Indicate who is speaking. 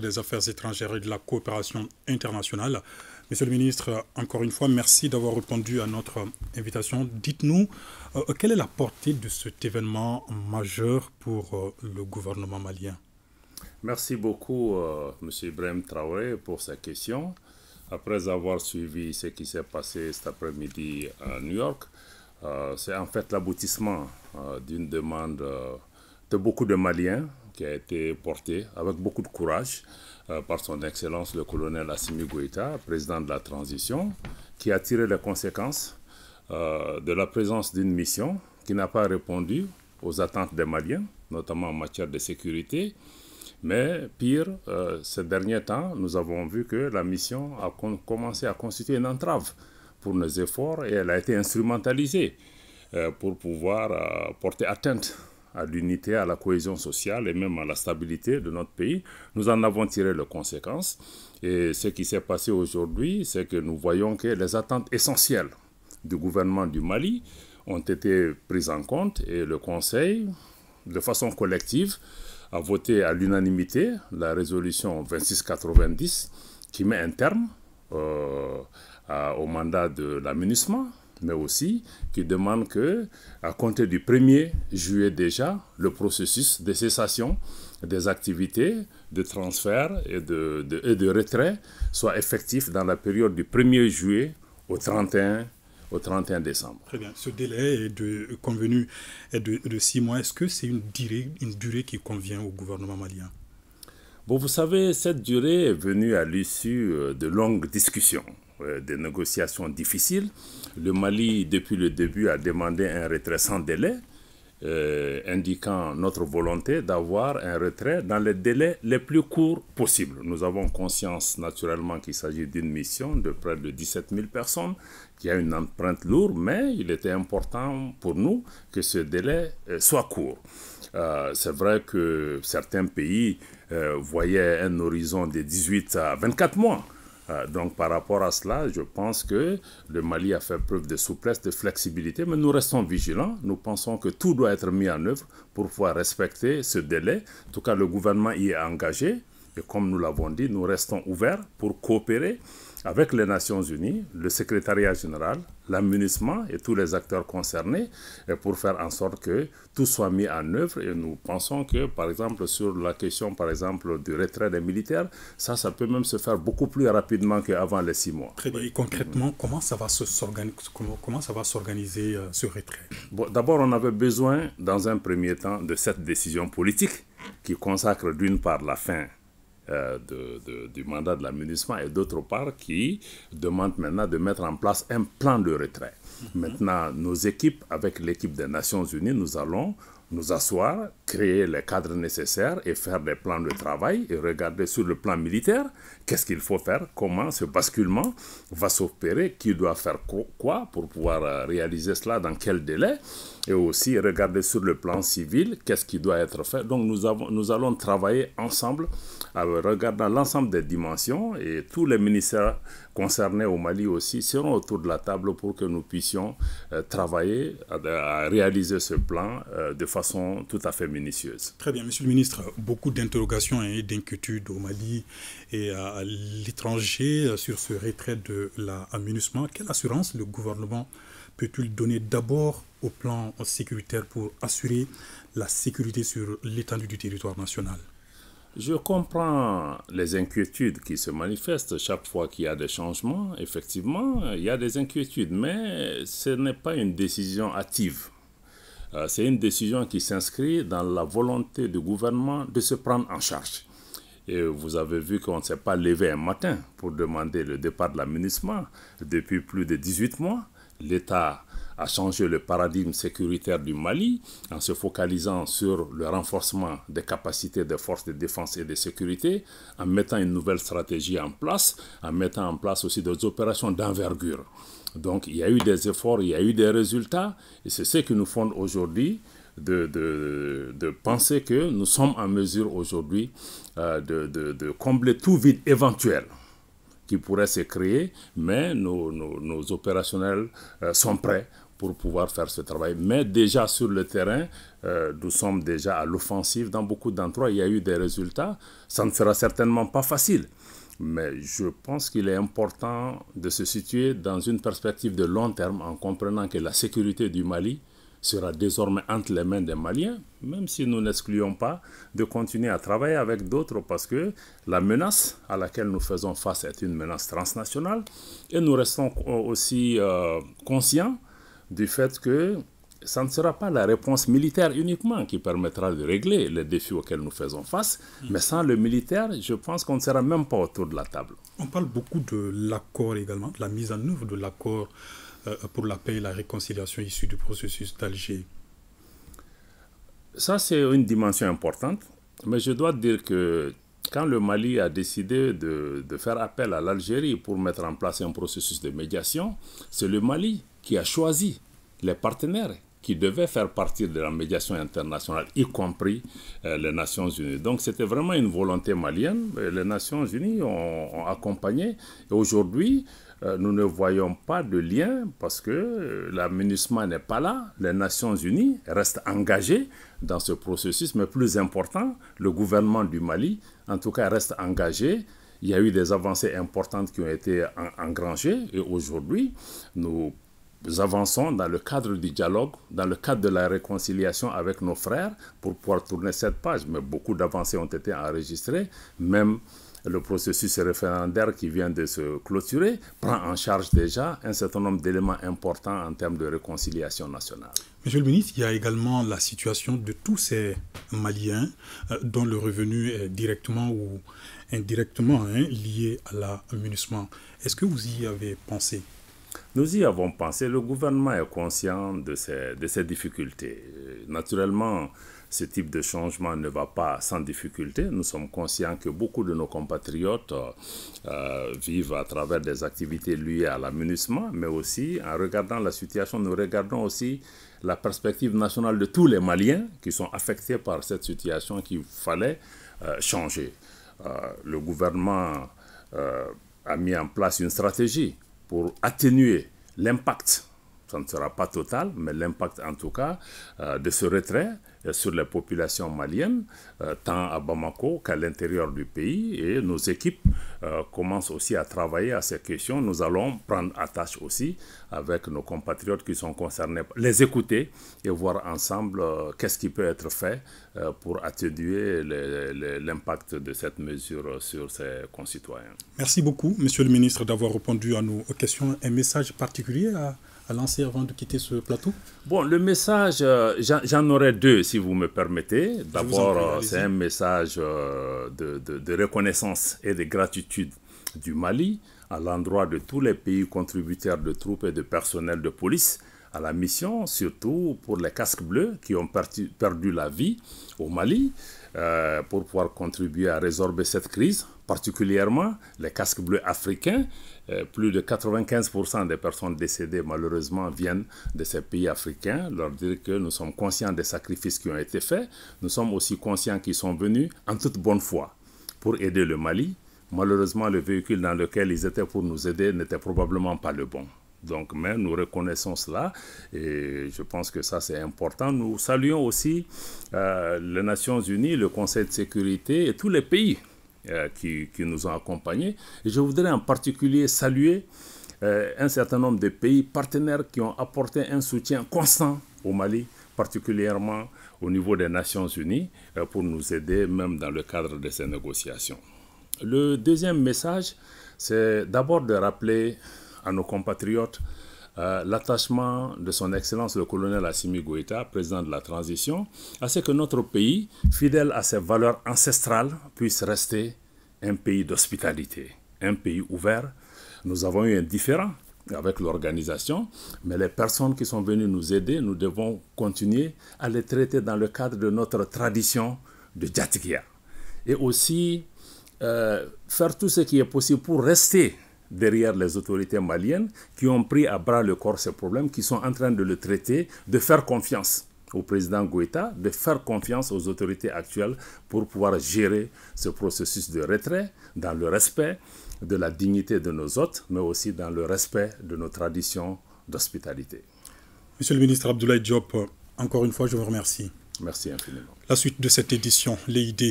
Speaker 1: des Affaires étrangères et de la coopération internationale. Monsieur le ministre, encore une fois, merci d'avoir répondu à notre invitation. Dites-nous, euh, quelle est la portée de cet événement majeur pour euh, le gouvernement malien
Speaker 2: Merci beaucoup, euh, Monsieur Ibrahim Traoré, pour sa question. Après avoir suivi ce qui s'est passé cet après-midi à New York, c'est en fait l'aboutissement d'une demande de beaucoup de Maliens qui a été porté avec beaucoup de courage euh, par son Excellence le colonel Assimi Goïta, président de la transition, qui a tiré les conséquences euh, de la présence d'une mission qui n'a pas répondu aux attentes des Maliens, notamment en matière de sécurité. Mais pire, euh, ces derniers temps, nous avons vu que la mission a commencé à constituer une entrave pour nos efforts et elle a été instrumentalisée pour pouvoir porter atteinte à l'unité, à la cohésion sociale et même à la stabilité de notre pays. Nous en avons tiré les conséquences. Et ce qui s'est passé aujourd'hui, c'est que nous voyons que les attentes essentielles du gouvernement du Mali ont été prises en compte et le Conseil, de façon collective, a voté à l'unanimité la résolution 2690 qui met un terme euh, au mandat de l'aménagement mais aussi qui demande que, à compter du 1er juillet déjà, le processus de cessation des activités de transfert et de, retrait soit effectif dans la période du 1er juillet au 31 au 31 décembre.
Speaker 1: Très bien. Ce délai est convenu est de, six mois. Est-ce que c'est une durée, une durée qui convient au gouvernement malien
Speaker 2: Bon, vous savez, cette durée est venue à l'issue euh, de longues discussions euh, des négociations difficiles. Le Mali, depuis le début, a demandé un retrait sans délai, euh, indiquant notre volonté d'avoir un retrait dans les délais les plus courts possibles. Nous avons conscience naturellement qu'il s'agit d'une mission de près de 17 000 personnes qui a une empreinte lourde, mais il était important pour nous que ce délai euh, soit court. c'est vrai que certains pays voyaient un horizon de 18 à 24 mois. Euh, donc par rapport à cela, je pense que le Mali a fait preuve de souplesse, de flexibilité, mais nous restons vigilants. Nous pensons que tout doit être mis en œuvre pour pouvoir respecter ce délai. En tout cas, le gouvernement y est engagé. Et comme nous l'avons dit, nous restons ouverts pour coopérer avec les Nations Unies, le secrétariat général, l'amunissement et tous les acteurs concernés pour faire en sorte que tout soit mis en œuvre. Et nous pensons que, par exemple, sur la question, par exemple, du retrait des militaires, ça, ça peut même se faire beaucoup plus rapidement qu'avant les six mois.
Speaker 1: Très bien. Et concrètement, comment ça va s'organiser euh, ce retrait
Speaker 2: D'abord, on avait besoin, dans un premier temps, de cette décision politique qui consacre d'une part la fin euh, de, du mandat de l'aménagement et d'autre part qui demande maintenant de mettre en place un plan de retrait. Mhm. Maintenant, nos équipes, avec l'équipe des Nations Unies, nous allons nous asseoir, créer les cadres nécessaires et faire des plans de travail et regarder sur le plan militaire qu'est-ce qu'il faut faire, comment ce basculement va s'opérer, qui doit faire quoi pour pouvoir euh, réaliser cela, dans quel délai, et aussi regarder sur le plan civil qu'est-ce qui doit être fait. Donc nous, avons, nous allons travailler ensemble en euh, regardant l'ensemble des dimensions et tous les ministères concernés au Mali aussi seront autour de la table pour que nous puissions euh, travailler à, réaliser ce plan de façon façon tout à fait minutieuse.
Speaker 1: Très bien, Monsieur le ministre. Beaucoup d'interrogations et d'inquiétudes au Mali et à l'étranger sur ce retrait de la Quelle assurance le gouvernement peut-il donner d'abord au plan sécuritaire pour assurer la sécurité sur l'étendue du territoire national je comprends
Speaker 2: les inquiétudes qui se manifestent chaque fois qu'il y a des changements. Effectivement, il y a des inquiétudes, mais ce n'est pas une décision hâtive. Euh, c'est une décision qui s'inscrit dans la volonté du gouvernement de se prendre en charge. Et vous avez vu qu'on ne s'est pas levé un matin pour demander le départ de l'aménagement depuis plus de 18 mois. L'État à changer le paradigme sécuritaire du Mali en se focalisant sur le renforcement des capacités des forces de défense et de sécurité, en mettant une nouvelle stratégie en place, en mettant en place aussi des opérations d'envergure. Donc il y a eu des efforts, il y a eu des résultats, et c'est ce qui nous fonde aujourd'hui de, de, penser que nous sommes en mesure aujourd'hui euh, de, de, combler tout vide éventuel qui pourrait se créer, mais nos, nos, opérationnels euh, sont prêts pour pouvoir faire ce travail. Mais déjà sur le terrain, euh, nous sommes déjà à l'offensive. Dans beaucoup d'endroits, il y a eu des résultats. Ça ne sera certainement pas facile. Mais je pense qu'il est important de se situer dans une perspective de long terme en comprenant que la sécurité du Mali sera désormais entre les mains des Maliens, même si nous n'excluons pas de continuer à travailler avec d'autres parce que la menace à laquelle nous faisons face est une menace transnationale et nous restons aussi euh, conscients du fait que ça ne sera pas la réponse militaire uniquement qui permettra de régler les défis auxquels nous faisons face, mm. mais sans le militaire, je pense
Speaker 1: qu'on ne sera même pas autour de la table. On parle beaucoup de l'accord également, de la mise en œuvre de l'accord euh, pour la paix et la réconciliation issu du processus d'Alger.
Speaker 2: Ça, c'est une dimension importante, mais je dois dire que quand le Mali a décidé de faire appel à l'Algérie pour mettre en place un processus de médiation, c'est le Mali qui a choisi les partenaires qui devaient faire partie de la médiation internationale, y compris euh, les Nations Unies. Donc c'était vraiment une volonté malienne. Les Nations Unies ont, accompagné. Et aujourd'hui, euh, nous ne voyons pas de lien parce que euh, n'est pas là. Les Nations Unies restent engagées dans ce processus, mais plus important, le gouvernement du Mali, en tout cas, reste engagé il y a eu des avancées importantes qui ont été engrangées et aujourd'hui, nous nous avançons dans le cadre du dialogue, dans le cadre de la réconciliation avec nos frères pour pouvoir tourner cette page. Mais beaucoup d'avancées ont été enregistrées, même le processus référendaire qui vient de se clôturer prend en charge déjà un certain nombre d'éléments importants en termes de réconciliation nationale.
Speaker 1: Monsieur le ministre, il y a également la situation de tous ces Maliens euh, dont le revenu est directement ou indirectement hein, lié à l'amunissement. Est-ce que vous y avez pensé
Speaker 2: nous y avons pensé, le gouvernement est conscient de ces, difficultés. Euh, naturellement, ce type de changement ne va pas sans difficulté. Nous sommes conscients que beaucoup de nos compatriotes euh, vivent à travers des activités liées à l'amunissement, mais aussi en regardant la situation, nous regardons aussi la perspective nationale de tous les Maliens qui sont affectés par cette situation qu'il fallait euh, changer. le gouvernement a mis en place une stratégie pour atténuer l'impact ça ne sera pas total, mais l'impact en tout cas euh, de ce retrait euh, sur les populations maliennes, euh, tant à Bamako qu'à l'intérieur du pays. Et nos équipes commencent aussi à travailler à ces questions. Nous allons prendre attache aussi avec nos compatriotes qui sont concernés, les écouter et voir ensemble qu'est-ce qui peut être fait pour atténuer l'impact de cette mesure sur ses concitoyens.
Speaker 1: Merci beaucoup, Monsieur le ministre, d'avoir répondu à nos questions. Un message particulier à à lancer avant de quitter ce plateau
Speaker 2: Bon, le message, euh, j'en aurais deux, si vous me permettez. D'abord, euh, c'est un message euh, de, reconnaissance et de gratitude du Mali à l'endroit de tous les pays contributeurs de troupes et de personnel de police à la mission, surtout pour les casques bleus qui ont perdu, la vie au Mali, pour pouvoir contribuer à résorber cette crise, particulièrement les casques bleus africains euh, plus de 95% des personnes décédées, malheureusement, viennent de ces pays africains. Leur dire que nous sommes conscients des sacrifices qui ont été faits. Nous sommes aussi conscients qu'ils sont venus en toute bonne foi pour aider le Mali. Malheureusement, le véhicule dans lequel ils étaient pour nous aider n'était probablement pas le bon. Donc, mais nous reconnaissons cela et je pense que ça c'est important. Nous saluons aussi euh, les Nations Unies, le Conseil de sécurité et tous les pays euh, qui, nous ont accompagnés. Et je voudrais en particulier saluer euh, un certain nombre de pays partenaires qui ont apporté un soutien constant au Mali, particulièrement au niveau des Nations Unies, euh, pour nous aider même dans le cadre de ces négociations. Le deuxième message, c'est d'abord de rappeler à nos compatriotes euh, l'attachement de son Excellence le colonel Assimi Goïta, président de la transition, à ce que notre pays, fidèle à ses valeurs ancestrales, puisse rester un pays d'hospitalité, un pays ouvert. Nous avons eu un différent avec l'organisation, mais les personnes qui sont venues nous aider, nous devons continuer à les traiter dans le cadre de notre tradition de Djatikia. Et aussi euh, faire tout ce qui est possible pour rester derrière les autorités maliennes qui ont pris à bras le corps ce problème, qui sont en train de le traiter, de faire confiance au président Goïta, de faire confiance aux autorités actuelles pour pouvoir gérer ce processus de retrait dans le respect de la dignité de nos hôtes, mais aussi dans le respect de nos traditions
Speaker 1: d'hospitalité. Monsieur le ministre Abdoulaye Diop, encore une fois, je vous remercie. Merci infiniment. La suite de cette édition, les idées.